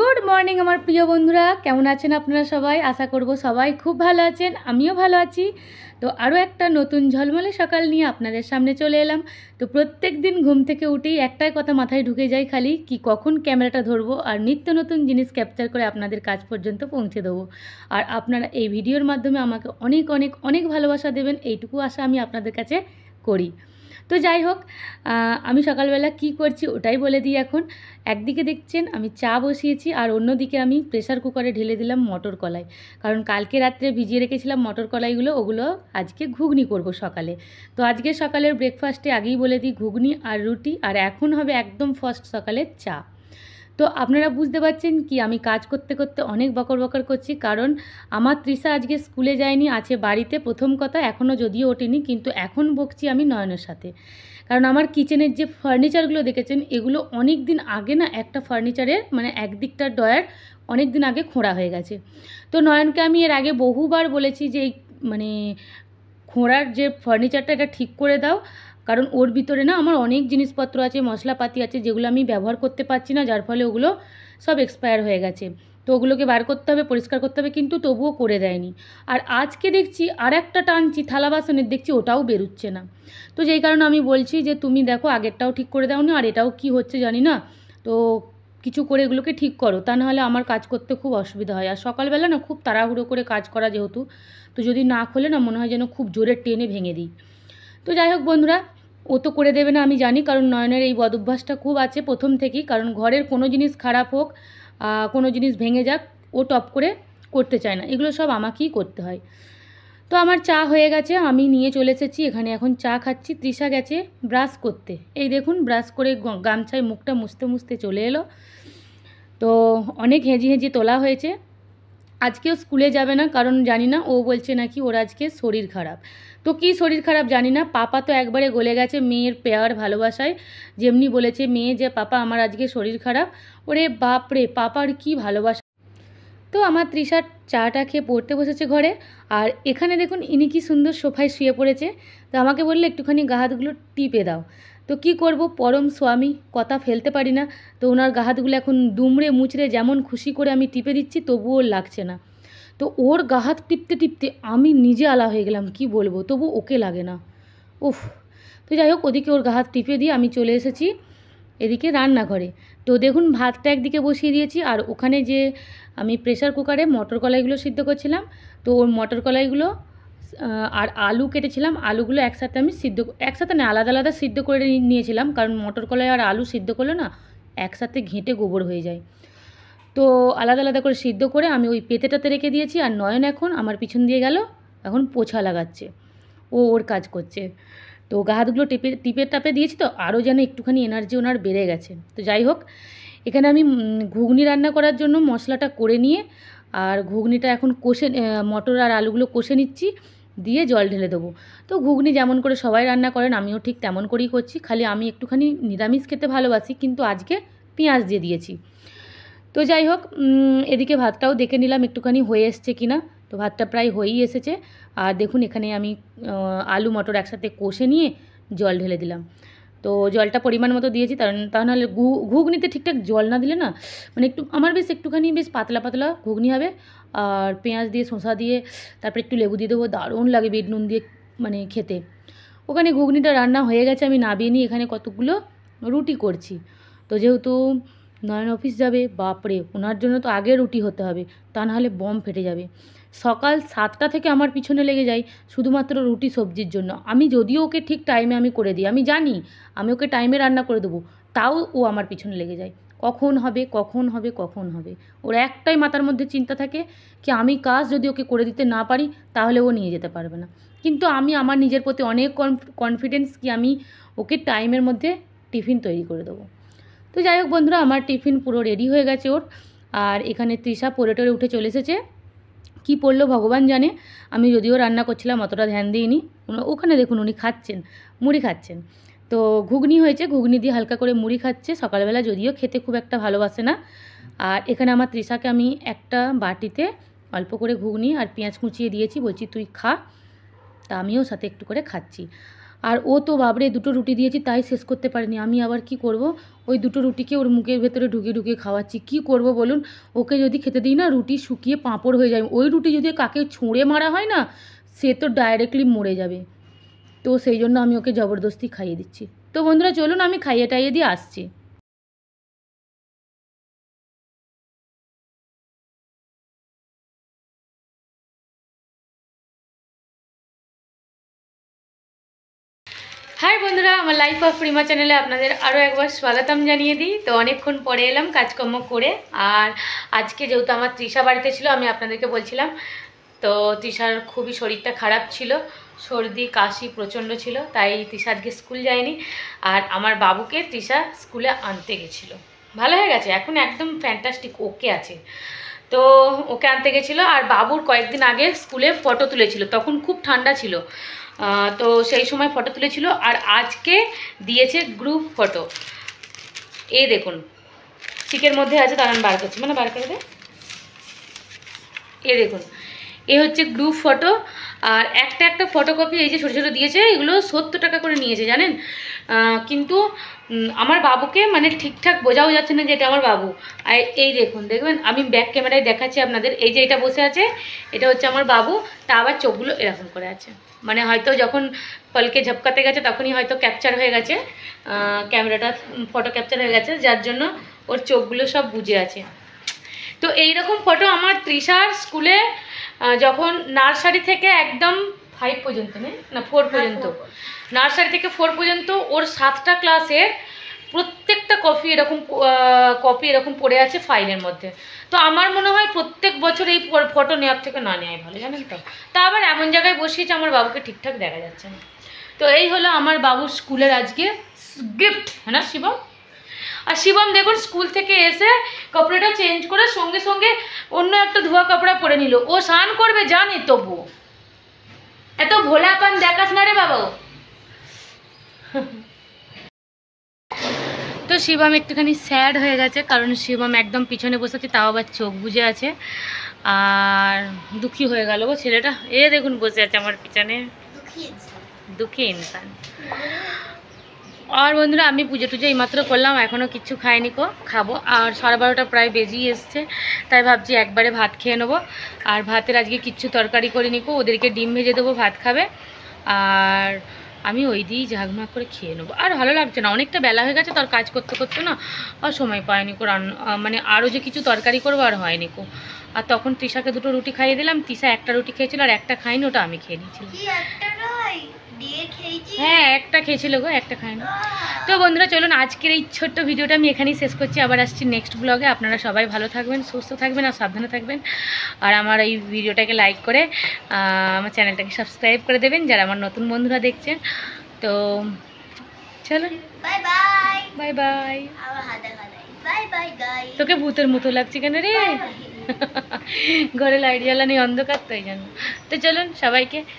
good morning আমার প্রিয় বন্ধুরা কেমন আছেন আপনারা সবাই আশা করব সবাই খুব ভালো আছেন আমিও ভালো আছি তো আরও একটা নতুন ঝলমলে সকাল নিয়ে আপনাদের সামনে চলে এলাম তো প্রত্যেক দিন ঘুম থেকে উঠেই একটাই কথা মাথায় ঢুকে যায় খালি কি কখন ক্যামেরাটা ধরবো আর নিত্য নতুন জিনিস ক্যাপচার করে আপনাদের কাজ পর্যন্ত পৌঁছে দেবো আর আপনারা এই ভিডিওর মাধ্যমে আমাকে অনেক অনেক অনেক ভালোবাসা দেবেন এইটুকু আশা আমি আপনাদের কাছে করি তো যাই হোক আমি সকালবেলা কি করছি ওটাই বলে দিই এখন একদিকে দেখছেন আমি চা বসিয়েছি আর অন্যদিকে আমি প্রেশার কুকারে ঢেলে দিলাম মটর কলাই কারণ কালকে রাত্রে ভিজিয়ে রেখেছিলাম মটর কলাইগুলো ওগুলো আজকে ঘুগনি করব সকালে তো আজকে সকালের ব্রেকফাস্টে আগেই বলে দিই ঘুগনি আর রুটি আর এখন হবে একদম ফার্স্ট সকালের চা তো আপনারা বুঝতে পারছেন কি আমি কাজ করতে করতে অনেক বকর বকর করছি কারণ আমার তৃষা আজকে স্কুলে যায়নি আছে বাড়িতে প্রথম কথা এখনও যদিও ওঠেনি কিন্তু এখন বকছি আমি নয়নের সাথে কারণ আমার কিচেনের যে ফার্নিচারগুলো দেখেছেন এগুলো অনেক দিন আগে না একটা ফার্নিচারের মানে একদিকটার ডয়ার অনেক দিন আগে খোঁড়া হয়ে গেছে তো নয়নকে আমি এর আগে বহুবার বলেছি যে মানে খোঁড়ার যে ফার্নিচারটা এটা ঠিক করে দাও কারণ ওর ভিতরে না আমার অনেক জিনিসপত্র আছে মশলাপাতি আছে যেগুলো আমি ব্যবহার করতে পারছি না যার ফলে ওগুলো সব এক্সপায়ার হয়ে গেছে তো ওগুলোকে বার করতে হবে পরিষ্কার করতে হবে কিন্তু তবুও করে দেয়নি আর আজকে দেখছি আর একটা টানছি থালা বাসনের দেখছি ওটাও বেরুচ্ছে না তো যেই কারণে আমি বলছি যে তুমি দেখো আগেরটাও ঠিক করে দাও আর এটাও কি হচ্ছে জানি না তো কিছু করে এগুলোকে ঠিক করো তা নাহলে আমার কাজ করতে খুব অসুবিধা হয় আর সকালবেলা না খুব তাড়াহুড়ো করে কাজ করা যেহেতু তো যদি না খোলে না মনে হয় যেন খুব জোরে টেনে ভেঙে দিই তো যাই হোক বন্ধুরা ও তো করে দেবে না আমি জানি কারণ নয়নের এই বদ অভ্যাসটা খুব আছে প্রথম থেকেই কারণ ঘরের কোনো জিনিস খারাপ হোক কোনো জিনিস ভেঙে যাক ও টপ করে করতে চায় না এগুলো সব আমাকেই করতে হয় তো আমার চা হয়ে গেছে আমি নিয়ে চলে এসেছি এখানে এখন চা খাচ্ছি তৃষা গেছে ব্রাশ করতে এই দেখুন ব্রাশ করে গামছায় মুখটা মুছতে মুছতে চলে এলো তো অনেক হেঁজি হেঁজি তোলা হয়েছে আজকেও স্কুলে যাবে না কারণ জানি না ও বলছে নাকি ওর আজকে শরীর খারাপ তো কি শরীর খারাপ জানি না পাপা তো একবারে গলে গেছে মেয়ের পেয়ার ভালোবাসায় যেমনি বলেছে মেয়ে যে পাপা আমার আজকে শরীর খারাপ ওরে বাপরে পাপার কি ভালোবাসা তো আমার তৃষার চাটা খেয়ে পড়তে বসেছে ঘরে আর এখানে দেখুন ইনি কি সুন্দর সোফায় শুয়ে পড়েছে তো আমাকে বললে একটুখানি গা হাতগুলো টিপে দাও তো কি করব পরম স্বামী কথা ফেলতে পারি না তো ওনার গাহাতগুলো এখন দুমড়ে মুচড়ে যেমন খুশি করে আমি টিপে দিচ্ছি তবুও লাগছে না তো ওর গাহাত টিপতে টিপতে আমি নিজে আলা হয়ে গেলাম কি বলবো তবু ওকে লাগে না উফ তো যাই হোক ওদিকে ওর গাহাত টিপে দিয়ে আমি চলে এসেছি এদিকে রান্নাঘরে তো দেখুন ভাতটা একদিকে বসিয়ে দিয়েছি আর ওখানে যে আমি প্রেশার কুকারে মটর কলাইগুলো সিদ্ধ করছিলাম তো ওর মটর কলাইগুলো আর আলু কেটেছিলাম আলুগুলো একসাথে আমি সিদ্ধ একসাথে না আলাদা আলাদা সিদ্ধ করে নিয়েছিলাম কারণ মটর কলাই আর আলু সিদ্ধ করলে না একসাথে ঘেঁটে গোবর হয়ে যায় তো আলাদা আলাদা করে সিদ্ধ করে আমি ওই পেতেটাতে রেখে দিয়েছি আর নয়ন এখন আমার পিছন দিয়ে গেল এখন পোছা লাগাচ্ছে ও ওর কাজ করছে তো গা হাতগুলো টেপে টিপে টাপে দিয়েছি তো আরও যেন একটুখানি এনার্জি ওনার বেড়ে গেছে তো যাই হোক এখানে আমি ঘুগনি রান্না করার জন্য মশলাটা করে নিয়ে আর ঘুগনিটা এখন কষে মটর আর আলুগুলো কষে নিচ্ছি দিয়ে জল ঢেলে দেবো তো ঘুগনি যেমন করে সবাই রান্না করেন আমিও ঠিক তেমন করেই করছি খালি আমি একটুখানি নিরামিষ খেতে ভালোবাসি কিন্তু আজকে পেঁয়াজ দিয়ে দিয়েছি তো যাই হোক এদিকে ভাতটাও দেখে নিলাম একটুখানি হয়ে এসছে কি না তো ভাতটা প্রায় হয়েই এসেছে আর দেখুন এখানে আমি আলু মটর একসাথে কষে নিয়ে জল ঢেলে দিলাম তো জলটা পরিমাণ মতো দিয়েছি তার তা নাহলে ঘুগনিতে ঠিকঠাক জল না দিলে না মানে একটু আমার বেশ একটুখানি বেশ পাতলা পাতলা ঘুগনি হবে আর পেঁয়াজ দিয়ে শসা দিয়ে তারপরে একটু লেবু দিয়ে দেবো দারুণ লাগে বেড নুন দিয়ে মানে খেতে ওখানে ঘুগনিটা রান্না হয়ে গেছে আমি নাবিয়ে নিই এখানে কতগুলো রুটি করছি তো যেহেতু নয়ন অফিস যাবে বাপরে ওনার জন্য তো আগে রুটি হতে হবে তা নাহলে বম ফেটে যাবে সকাল সাতটা থেকে আমার পিছনে লেগে যায় শুধুমাত্র রুটি সবজির জন্য আমি যদিও ওকে ঠিক টাইমে আমি করে দিই আমি জানি আমি ওকে টাইমে রান্না করে দেবো তাও ও আমার পিছনে লেগে যায় কখন হবে কখন হবে কখন হবে ওর একটাই মাথার মধ্যে চিন্তা থাকে কি আমি কাজ যদি ওকে করে দিতে না পারি তাহলে ও নিয়ে যেতে পারবে না কিন্তু আমি আমার নিজের প্রতি অনেক কনফিডেন্স কি আমি ওকে টাইমের মধ্যে টিফিন তৈরি করে দেবো তো যাই হোক বন্ধুরা আমার টিফিন পুরো রেডি হয়ে গেছে ওর আর এখানে তৃষা পরে উঠে চলে এসেছে কি পড়লো ভগবান জানে আমি যদিও রান্না করছিলাম অতটা ধ্যান দিইনি ওখানে দেখুন উনি খাচ্ছেন মুড়ি খাচ্ছেন তো ঘুগনি হয়েছে ঘুগনি দিয়ে হালকা করে মুড়ি খাচ্ছে সকালবেলা যদিও খেতে খুব একটা ভালোবাসে না আর এখানে আমার তৃষাকে আমি একটা বাটিতে অল্প করে ঘুগনি আর পেঁয়াজ কুচিয়ে দিয়েছি বলছি তুই খা তা আমিও সাথে একটু করে খাচ্ছি আর ও তো বাবরে দুটো রুটি দিয়েছি তাই শেষ করতে পারিনি আমি আবার কি করব ওই দুটো রুটিকে ওর মুখের ভেতরে ঢুকে ঢুকে খাওয়াচ্ছি কি করব বলুন ওকে যদি খেতে দিই না রুটি শুকিয়ে পাঁপড় হয়ে যায় ওই রুটি যদি কাকে ছুঁড়ে মারা হয় না সে তো ডাইরেক্টলি মরে যাবে তো সেই জন্য আমি ওকে জবরদস্তি খাইয়ে দিচ্ছি তো বন্ধুরা চলুন আমি খাইয়ে টাইয়ে দিয়ে আসছি হাই বন্ধুরা আমার লাইফ অফ রিমা চ্যানেলে আপনাদের আরও একবার স্বাগতম জানিয়ে দিই তো অনেকক্ষণ পরে এলাম কাজকর্ম করে আর আজকে যেহেতু আমার তৃষা বাড়িতে ছিল আমি আপনাদেরকে বলছিলাম তো তৃষার খুবই শরীরটা খারাপ ছিল সর্দি কাশি প্রচণ্ড ছিল তাই তৃষা আজকে স্কুল যায়নি আর আমার বাবুকে তৃষা স্কুলে আনতে গেছিলো ভালো হয়ে গেছে এখন একদম ফ্যান্টাস্টিক ওকে আছে তো ওকে আনতে গেছিলো আর বাবুর কয়েকদিন আগে স্কুলে ফটো তুলেছিল তখন খুব ঠান্ডা ছিল তো সেই সময় ফটো তুলেছিল আর আজকে দিয়েছে গ্রুপ ফটো এই দেখুন চিকের মধ্যে আছে তার আমি বার করছি মানে বার করে দে এ দেখুন এ হচ্ছে গ্রুপ ফটো আর একটা একটা ফটোকপি এই যে ছোটো ছোটো দিয়েছে এগুলো সত্তর টাকা করে নিয়েছে জানেন কিন্তু আমার বাবুকে মানে ঠিকঠাক বোঝাও যাচ্ছে না যে এটা আমার বাবু আর এই দেখুন দেখবেন আমি ব্যাক ক্যামেরায় দেখাচ্ছি আপনাদের এই যে এটা বসে আছে এটা হচ্ছে আমার বাবু তা আবার চোখগুলো এরকম করে আছে মানে হয়তো যখন পলকে ঝপকাতে গেছে তখনই হয়তো ক্যাপচার হয়ে গেছে ক্যামেরাটা ফটো ক্যাপচার হয়ে গেছে যার জন্য ওর চোখগুলো সব বুঝে আছে তো এইরকম ফটো আমার তৃষার স্কুলে যখন নার্সারি থেকে একদম ফাইভ পর্যন্ত না ফোর হ্যাঁ, পর্যন্ত নার্সারি থেকে ফোর পর্যন্ত ওর সাতটা ক্লাসের প্রত্যেকটা কপি এরকম কপি এরকম পড়ে আছে ফাইলের মধ্যে তো আমার মনে হয় প্রত্যেক বছর এই ফটো নেওয়ার থেকে না নেওয়াই ভালো জানেন তো তা আবার এমন জায়গায় বসিয়েছে আমার বাবুকে ঠিকঠাক দেখা যাচ্ছে না তো এই হলো আমার বাবুর স্কুলের আজকে গিফট হ্যাঁ না শিবম আর শিবম দেখুন স্কুল থেকে এসে কাপড়াটা চেঞ্জ করে সঙ্গে সঙ্গে অন্য একটা ধোয়া কাপড়া পরে নিল ও স্নান করবে জানি তবু এত ভোলা পান দেখাস না রে বাবা তো শিবম একটুখানি স্যাড হয়ে গেছে কারণ শিবম একদম পিছনে বসে আছে তাও আবার চোখ বুঝে আছে আর দুঃখী হয়ে গেল গো ছেলেটা এ দেখুন বসে আছে আমার পিছনে দুঃখী ইনসান আর বন্ধুরা আমি পুজো টুজো এইমাত্র করলাম এখনও কিছু খাইনি কো খাবো আর সাড়ে বারোটা প্রায় বেজেই এসছে তাই ভাবছি একবারে ভাত খেয়ে নেবো আর ভাতের আজকে কিচ্ছু তরকারি করে কো ওদেরকে ডিম ভেজে দেবো ভাত খাবে আর আমি ওই দিয়েই ঝাঁকমাক করে খেয়ে নেবো আর ভালো লাগছে না অনেকটা বেলা হয়ে গেছে তার কাজ করতে করতে না আর সময় পায়নি কো রান্না মানে আরও যে কিছু তরকারি করবো আর হয়নি কো আর তখন তৃষাকে দুটো রুটি খাইয়ে দিলাম তৃষা একটা রুটি খেয়েছিল আর একটা খাইনি ওটা আমি খেয়ে নিয়েছিলাম হ্যাঁ একটা খেয়েছিল গো একটা খায়নি তো বন্ধুরা চলুন আজকের এই ছোট্ট ভিডিওটা আমি এখানেই শেষ করছি আবার আসছি নেক্সট ব্লগে আপনারা সবাই ভালো থাকবেন সুস্থ থাকবেন আর সাবধানে থাকবেন আর আমার এই ভিডিওটাকে লাইক করে আমার চ্যানেলটাকে সাবস্ক্রাইব করে দেবেন যারা আমার নতুন বন্ধুরা দেখছেন তো চলুন বাই বাই বাই বাই তোকে ভূতের মতো লাগছে কেন রে ঘরে লাইট জ্বালানি অন্ধকার তো এই জন্য তো চলুন সবাইকে